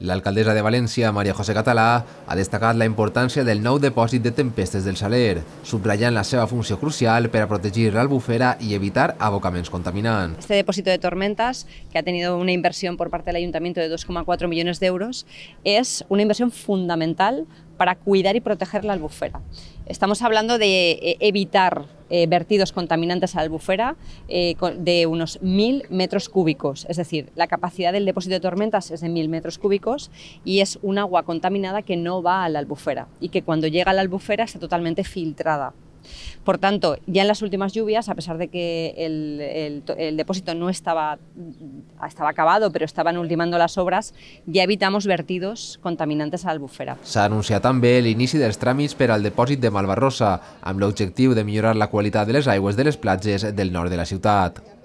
La de València, Maria José Català, ha destacat la importància del nou depòsit de tempestes del Saler, subratllant la seva funció crucial per a protegir l'albufera i evitar abocaments contaminants. Este depósito de tormentas, que ha tenido una inversión por parte del Ayuntamiento de 2,4 millones de euros, es una inversión fundamental para cuidar y proteger la albufera. Estamos hablando de eh, evitar Eh, vertidos contaminantes a la albufera eh, de unos 1.000 metros cúbicos. Es decir, la capacidad del depósito de tormentas es de 1.000 metros cúbicos y es un agua contaminada que no va a la albufera y que cuando llega a la albufera está totalmente filtrada. Por tanto, ya en las últimas lluvias, a pesar de que el, el, el, depósito no estaba, estaba acabado, pero estaban ultimando las obras, ya evitamos vertidos contaminantes a l'albufera. S'ha anunciat també l'inici dels tràmits per al depòsit de Malvarrosa, amb l'objectiu de millorar la qualitat de les aigües de les platges del nord de la ciutat.